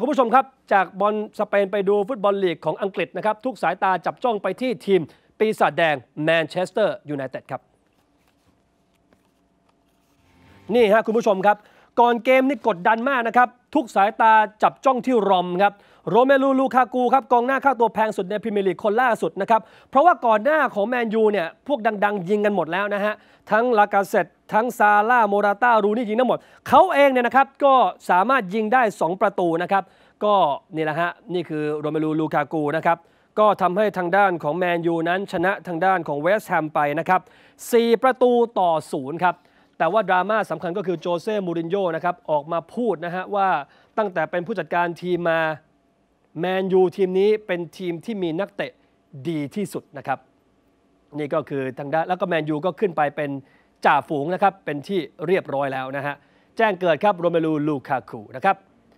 คุณผู้ชมครับจากบอลสเปนไปดูฟุตบอลลีกของอังกฤษนะครับ ทุกสายตาจับจ้องไปที่ทีมปีศาจแดงแมนเชสเตอร์ยูไนเต็ดครับ นี่ฮะ คุณผู้ชมครับก่อนเกมนี่กดดันมากนะครับ ทุกสายตาจับจ้องที่รอมครับโรเมลูลูคากูครับกองหน้าค่าตัวแพงสุดในพรีเมียร์ลีกคนล่าสุดนะครับ เพราะว่าก่อนหน้าของแมนยูเนี่ย พวกดังๆ ยิงกันหมดแล้วนะฮะ ทั้งลากาเซตทั้งซาร่าโมราตารูนี่ยิงทั้งหมด เขาเองเนี่ยนะครับก็สามารถยิงได้ 2 ประตูนะครับ ก็นี่แหละฮะ นี่คือโรเมลูลูคากูนะครับก็ทำให้ทางด้านของแมนยูนั้นชนะทางด้านของเวสต์แฮมไปนะครับ4 ประตูต่อ0ครับแต่ว่าดราม่าสำคัญก็คือโจเซ่ มูรินโญ่ นะครับ ออกมาพูดนะฮะว่าตั้งแต่เป็นผู้จัดการทีมมาแมนยูทีมนี้เป็นทีมที่มีนักเตะดีที่สุดนะครับนี่ก็คือทางด้านแล้วก็แมนยูก็ขึ้นไปเป็นจ่าฝูงนะครับ เป็นที่เรียบร้อยแล้วนะฮะแจ้งเกิดครับโรเมลูลูคาคูนะครับ